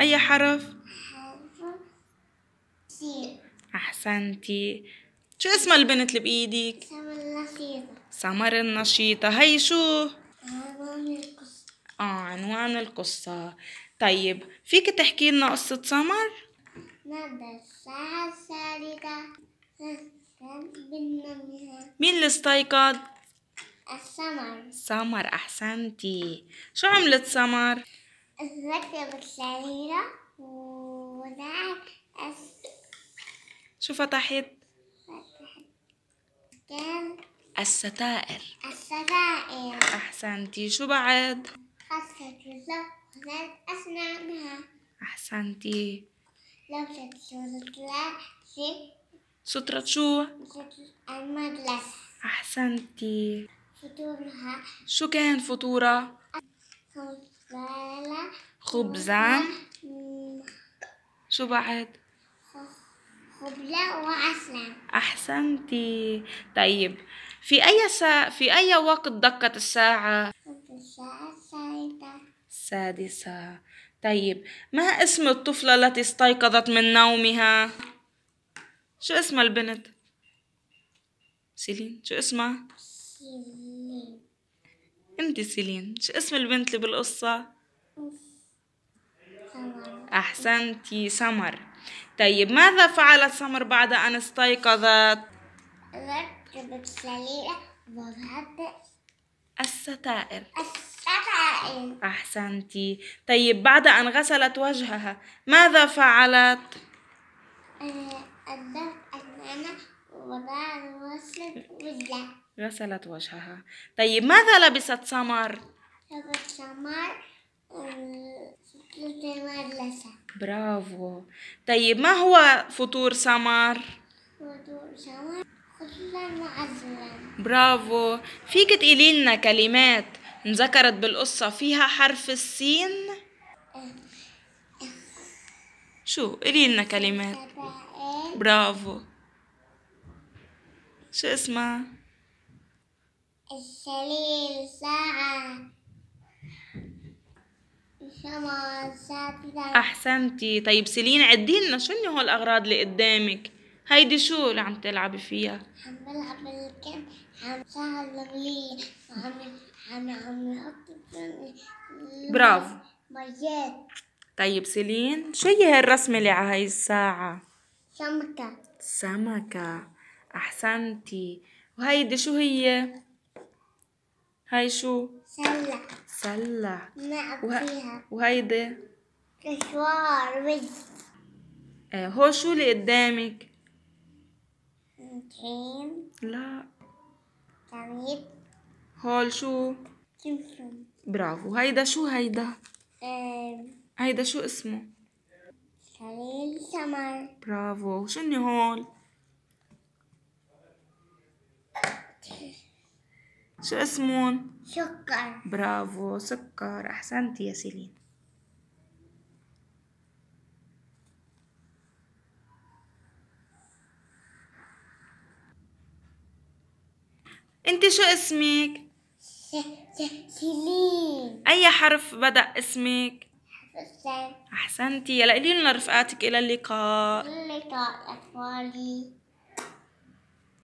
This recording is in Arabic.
أي حرف؟ سي أحسنتي شو اسمها البنت اللي بإيدك؟ سمر النشيطة سمر النشيطة هي شو؟ عنوان القصة آه عنوان القصة طيب فيك تحكي لنا قصة سمر؟ ماذا الساعة الثالثة مين اللي استيقظ؟ السمر سمر أحسنتي شو عملت سمر؟ الذكر بالسريرة وذاك أس شو فتحت؟ كان الستائر الستائر أحسنتي شو بعد؟ خسرت وزرت أسنانها أحسنتي لبست سترة سترة شو؟ المدرسة أحسنتي فطورها شو كان فطورها؟ خبزة شو بعد؟ خبزة وعسل أحسنتي طيب في أي ساعة في أي وقت دقت الساعة؟ الساعة السادسة السادسة طيب ما اسم الطفلة التي استيقظت من نومها؟ شو اسم البنت؟ سيلين شو اسمها؟ سيلين عندي سيلين شو اسم البنت اللي بالقصة أحسنتي سمر طيب ماذا فعلت سمر بعد أن استيقظت ركبت سريرة وذهبت الستائر الستائر أحسنتي طيب بعد أن غسلت وجهها ماذا فعلت؟ أه، أدت أسنانها وضعت غسلت وجهها غسلت وجهها طيب ماذا لبست سمر؟ لبست سمر برافو طيب ما هو فطور سمر؟ فطور سمر برافو فيك تقولي لنا كلمات انذكرت بالقصة فيها حرف السين؟ شو قولي لنا كلمات إيه؟ برافو شو اسمها؟ الشليل ساعة أحسنتي طيب سيلين عدي لنا شنو هو الأغراض اللي قدامك هيدي شو اللي عم تلعبي فيها عم بلعب الكن عم ساعد وعم عم عم نحط برافو ميات طيب سيلين شو هي هالرسمة اللي على هاي الساعة سمكة سمكة أحسنتي وهيدي شو هي هاي شو سلة سلة نلعب وه... فيها وهيدي مشوار وجه آه هو شو اللي قدامك مكان لا تعميد هول شو سمسم برافو هيدا شو هيدا آه. هيدا شو اسمه سليل سمر برافو شو هول شو اسمون؟ سكر برافو سكر أحسنت يا سيلين انت شو اسمك؟ سيلين أي حرف بدأ اسمك؟ أحسنتي يلا قولي لنا رفقاتك إلى اللقاء إلى اللقاء أطفالي